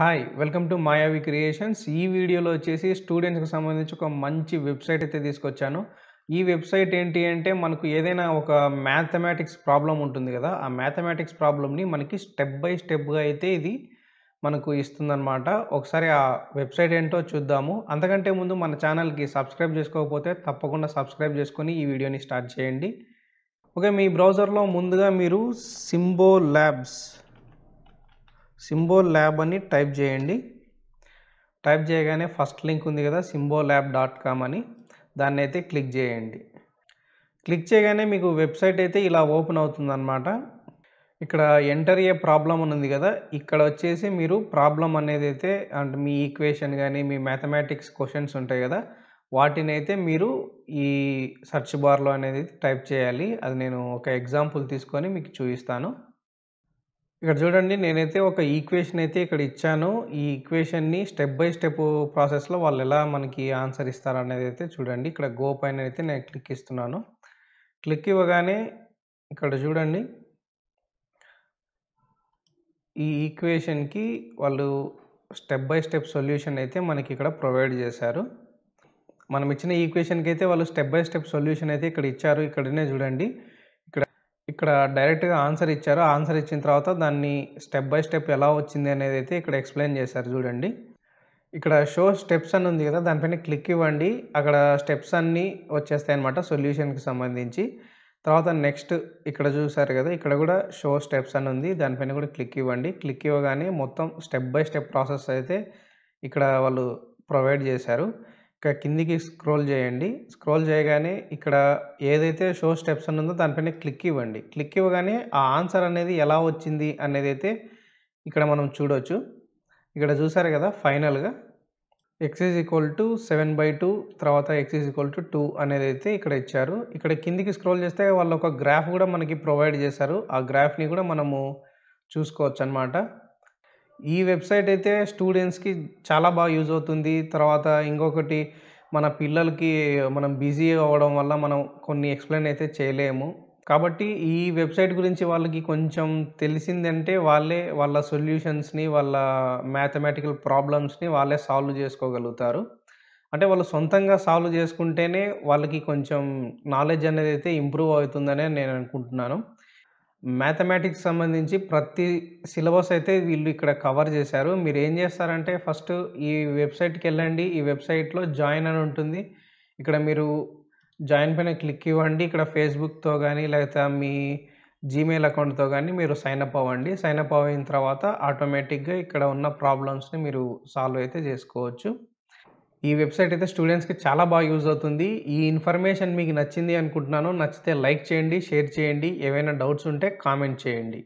hi welcome to Mayavi creations ఈ వీడియోలో వచ్చేసి స్టూడెంట్స్కి సంబంధించి ఒక మంచి వెబ్సైట్ అయితే తీసుకొచ్చాను ఈ వెబ్సైట్ ఏంటి అంటే మనకు ఏదైనా ఒక మ్యాథమెటిక్స్ ప్రాబ్లం ఉంటుంది కదా ఆ మ్యాథమెటిక్స్ ప్రాబ్లమ్ని మనకి స్టెప్ బై స్టెప్గా అయితే ఇది మనకు ఇస్తుందన్నమాట ఒకసారి ఆ వెబ్సైట్ ఏంటో చూద్దాము అంతకంటే ముందు మన ఛానల్కి సబ్స్క్రైబ్ చేసుకోకపోతే తప్పకుండా సబ్స్క్రైబ్ చేసుకొని ఈ వీడియోని స్టార్ట్ చేయండి ఓకే మీ బ్రౌజర్లో ముందుగా మీరు సింబో ల్యాబ్స్ సింబో ల్యాబ్ అని టైప్ చేయండి టైప్ చేయగానే ఫస్ట్ లింక్ ఉంది కదా సింబో ల్యాబ్ డాట్ కామ్ అని దాన్ని అయితే క్లిక్ చేయండి క్లిక్ చేయగానే మీకు వెబ్సైట్ అయితే ఇలా ఓపెన్ అనమాట ఇక్కడ ఎంటర్ ఏ ప్రాబ్లం ఉంది కదా ఇక్కడ వచ్చేసి మీరు ప్రాబ్లం అనేది అయితే అంటే మీ ఈక్వేషన్ కానీ మీ మ్యాథమెటిక్స్ క్వశ్చన్స్ ఉంటాయి కదా వాటిని అయితే మీరు ఈ సెర్చ్ బార్లో అనేది టైప్ చేయాలి అది నేను ఒక ఎగ్జాంపుల్ తీసుకొని మీకు చూపిస్తాను ఇక్కడ చూడండి నేనైతే ఒక ఈక్వేషన్ అయితే ఇక్కడ ఇచ్చాను ఈ ఈక్వేషన్ని స్టెప్ బై స్టెప్ ప్రాసెస్లో వాళ్ళు ఎలా మనకి ఆన్సర్ ఇస్తారు అనేది అయితే చూడండి ఇక్కడ గో పైన అయితే నేను క్లిక్ ఇస్తున్నాను క్లిక్ ఇవ్వగానే ఇక్కడ చూడండి ఈ ఈక్వేషన్కి వాళ్ళు స్టెప్ బై స్టెప్ సొల్యూషన్ అయితే మనకి ఇక్కడ ప్రొవైడ్ చేశారు మనం ఇచ్చిన ఈక్వేషన్కి అయితే వాళ్ళు స్టెప్ బై స్టెప్ సొల్యూషన్ అయితే ఇక్కడ ఇచ్చారు ఇక్కడనే చూడండి ఇక్కడ డైరెక్ట్గా ఆన్సర్ ఇచ్చారు ఆన్సర్ ఇచ్చిన తర్వాత దాన్ని స్టెప్ బై స్టెప్ ఎలా వచ్చింది అనేది అయితే ఇక్కడ ఎక్స్ప్లెయిన్ చేశారు చూడండి ఇక్కడ షో స్టెప్స్ అని ఉంది కదా దానిపైన క్లిక్ ఇవ్వండి అక్కడ స్టెప్స్ అన్నీ వచ్చేస్తాయి అనమాట సొల్యూషన్కి సంబంధించి తర్వాత నెక్స్ట్ ఇక్కడ చూసారు కదా ఇక్కడ కూడా షో స్టెప్స్ అని ఉంది దానిపైన కూడా క్లిక్ ఇవ్వండి క్లిక్ ఇవ్వగానే మొత్తం స్టెప్ బై స్టెప్ ప్రాసెస్ అయితే ఇక్కడ వాళ్ళు ప్రొవైడ్ చేశారు ఇక్కడ కిందికి స్క్రోల్ చేయండి స్క్రోల్ చేయగానే ఇక్కడ ఏదైతే షో స్టెప్స్ అని ఉందో దానిపైన క్లిక్ ఇవ్వండి క్లిక్ ఇవ్వగానే ఆ ఆన్సర్ అనేది ఎలా వచ్చింది అనేది అయితే ఇక్కడ మనం చూడవచ్చు ఇక్కడ చూసారు కదా ఫైనల్గా x is equal to seven by two తర్వాత x is equal to two అనేది అయితే ఇక్కడ ఇచ్చారు ఇక్కడ కిందికి స్క్రోల్ చేస్తే వాళ్ళు ఒక గ్రాఫ్ కూడా మనకి ప్రొవైడ్ చేశారు ఆ గ్రాఫ్ని కూడా మనము చూసుకోవచ్చు అనమాట ఈ వెబ్సైట్ అయితే స్టూడెంట్స్కి చాలా బాగా యూజ్ అవుతుంది తర్వాత ఇంకొకటి మన పిల్లలకి మనం బిజీ అవ్వడం వల్ల మనం కొన్ని ఎక్స్ప్లెయిన్ అయితే చేయలేము కాబట్టి ఈ వెబ్సైట్ గురించి వాళ్ళకి కొంచెం తెలిసిందంటే వాళ్ళే వాళ్ళ సొల్యూషన్స్ని వాళ్ళ మ్యాథమెటికల్ ప్రాబ్లమ్స్ని వాళ్ళే సాల్వ్ చేసుకోగలుగుతారు అంటే వాళ్ళు సొంతంగా సాల్వ్ చేసుకుంటేనే వాళ్ళకి కొంచెం నాలెడ్జ్ అనేది అయితే ఇంప్రూవ్ అవుతుందనే నేను అనుకుంటున్నాను మ్యాథమెటిక్స్ సంబంధించి ప్రతి సిలబస్ అయితే వీళ్ళు ఇక్కడ కవర్ చేశారు మీరు ఏం చేస్తారంటే ఫస్ట్ ఈ వెబ్సైట్కి వెళ్ళండి ఈ వెబ్సైట్లో జాయిన్ అని ఉంటుంది ఇక్కడ మీరు జాయిన్ పైన క్లిక్ ఇవ్వండి ఇక్కడ ఫేస్బుక్తో కానీ లేకపోతే మీ జీమెయిల్ అకౌంట్తో కానీ మీరు సైన్అప్ అవ్వండి సైన్అప్ అయిన తర్వాత ఆటోమేటిక్గా ఇక్కడ ఉన్న ప్రాబ్లమ్స్ని మీరు సాల్వ్ అయితే చేసుకోవచ్చు ఈ వెబ్సైట్ అయితే స్టూడెంట్స్కి చాలా బాగా యూజ్ అవుతుంది ఈ ఇన్ఫర్మేషన్ మీకు నచ్చింది అనుకుంటున్నాను నచ్చితే లైక్ చేయండి షేర్ చేయండి ఏవైనా డౌట్స్ ఉంటే కామెంట్ చేయండి